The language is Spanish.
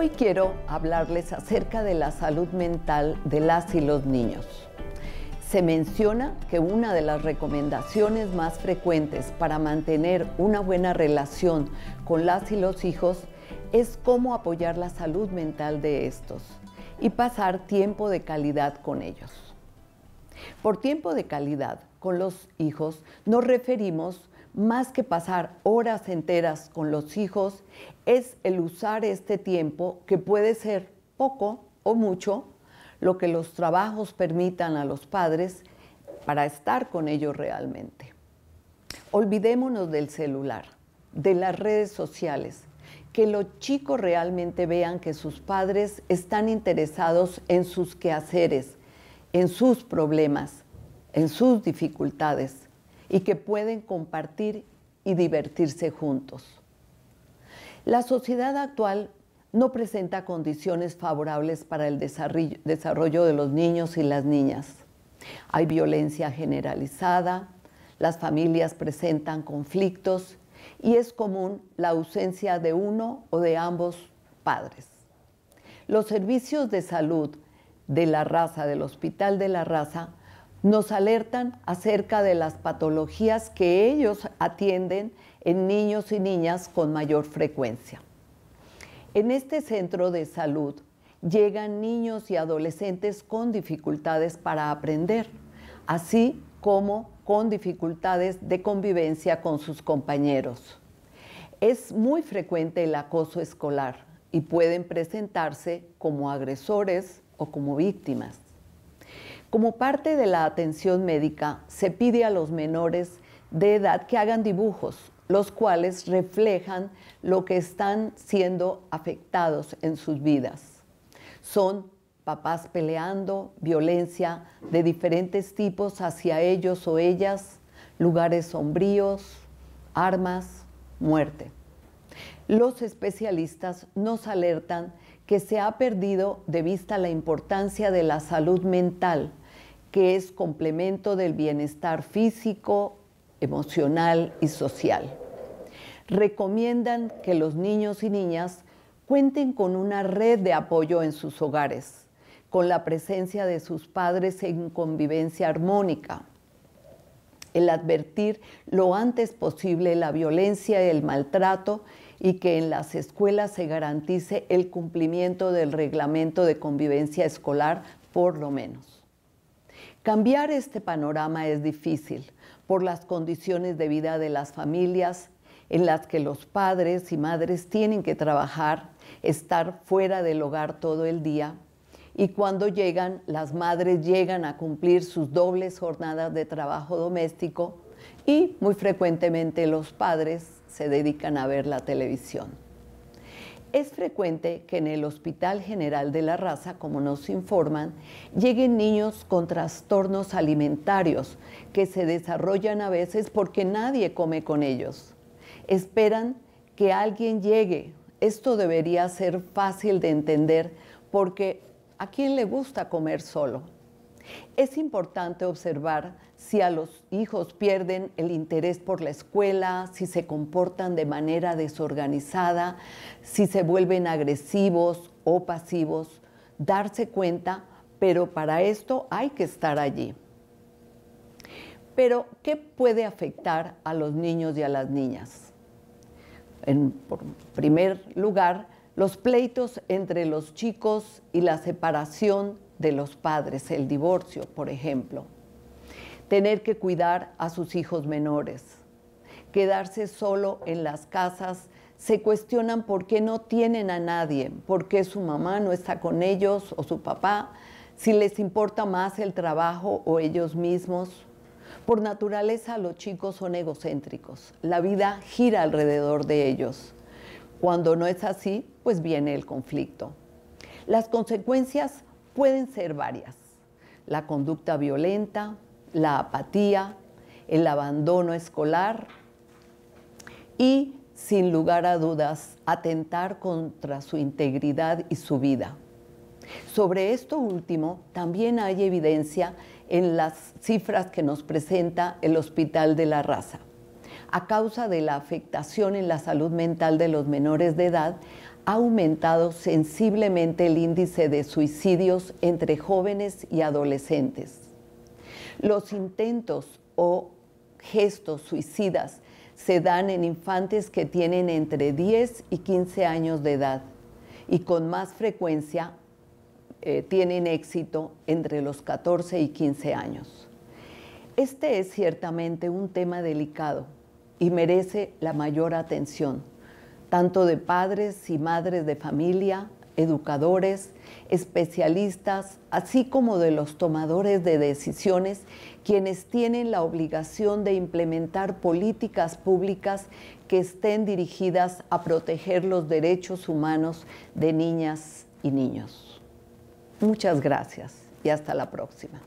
Hoy quiero hablarles acerca de la salud mental de las y los niños. Se menciona que una de las recomendaciones más frecuentes para mantener una buena relación con las y los hijos es cómo apoyar la salud mental de estos y pasar tiempo de calidad con ellos. Por tiempo de calidad con los hijos nos referimos más que pasar horas enteras con los hijos, es el usar este tiempo, que puede ser poco o mucho, lo que los trabajos permitan a los padres para estar con ellos realmente. Olvidémonos del celular, de las redes sociales, que los chicos realmente vean que sus padres están interesados en sus quehaceres, en sus problemas, en sus dificultades y que pueden compartir y divertirse juntos. La sociedad actual no presenta condiciones favorables para el desarrollo de los niños y las niñas. Hay violencia generalizada, las familias presentan conflictos y es común la ausencia de uno o de ambos padres. Los servicios de salud de la raza, del Hospital de la Raza, nos alertan acerca de las patologías que ellos atienden en niños y niñas con mayor frecuencia. En este centro de salud llegan niños y adolescentes con dificultades para aprender, así como con dificultades de convivencia con sus compañeros. Es muy frecuente el acoso escolar y pueden presentarse como agresores o como víctimas. Como parte de la atención médica, se pide a los menores de edad que hagan dibujos, los cuales reflejan lo que están siendo afectados en sus vidas. Son papás peleando, violencia de diferentes tipos hacia ellos o ellas, lugares sombríos, armas, muerte. Los especialistas nos alertan que se ha perdido de vista la importancia de la salud mental que es complemento del bienestar físico, emocional y social. Recomiendan que los niños y niñas cuenten con una red de apoyo en sus hogares, con la presencia de sus padres en convivencia armónica, el advertir lo antes posible la violencia y el maltrato y que en las escuelas se garantice el cumplimiento del reglamento de convivencia escolar por lo menos. Cambiar este panorama es difícil por las condiciones de vida de las familias en las que los padres y madres tienen que trabajar, estar fuera del hogar todo el día y cuando llegan, las madres llegan a cumplir sus dobles jornadas de trabajo doméstico y muy frecuentemente los padres se dedican a ver la televisión. Es frecuente que en el Hospital General de la Raza, como nos informan, lleguen niños con trastornos alimentarios que se desarrollan a veces porque nadie come con ellos. Esperan que alguien llegue. Esto debería ser fácil de entender porque ¿a quién le gusta comer solo? Es importante observar si a los hijos pierden el interés por la escuela, si se comportan de manera desorganizada, si se vuelven agresivos o pasivos, darse cuenta, pero para esto hay que estar allí. Pero, ¿qué puede afectar a los niños y a las niñas? En primer lugar, los pleitos entre los chicos y la separación de los padres, el divorcio, por ejemplo. Tener que cuidar a sus hijos menores. Quedarse solo en las casas. Se cuestionan por qué no tienen a nadie, por qué su mamá no está con ellos o su papá, si les importa más el trabajo o ellos mismos. Por naturaleza los chicos son egocéntricos. La vida gira alrededor de ellos. Cuando no es así, pues viene el conflicto. Las consecuencias pueden ser varias. La conducta violenta, la apatía, el abandono escolar y, sin lugar a dudas, atentar contra su integridad y su vida. Sobre esto último, también hay evidencia en las cifras que nos presenta el Hospital de la Raza a causa de la afectación en la salud mental de los menores de edad, ha aumentado sensiblemente el índice de suicidios entre jóvenes y adolescentes. Los intentos o gestos suicidas se dan en infantes que tienen entre 10 y 15 años de edad y con más frecuencia eh, tienen éxito entre los 14 y 15 años. Este es ciertamente un tema delicado y merece la mayor atención, tanto de padres y madres de familia, educadores, especialistas, así como de los tomadores de decisiones, quienes tienen la obligación de implementar políticas públicas que estén dirigidas a proteger los derechos humanos de niñas y niños. Muchas gracias y hasta la próxima.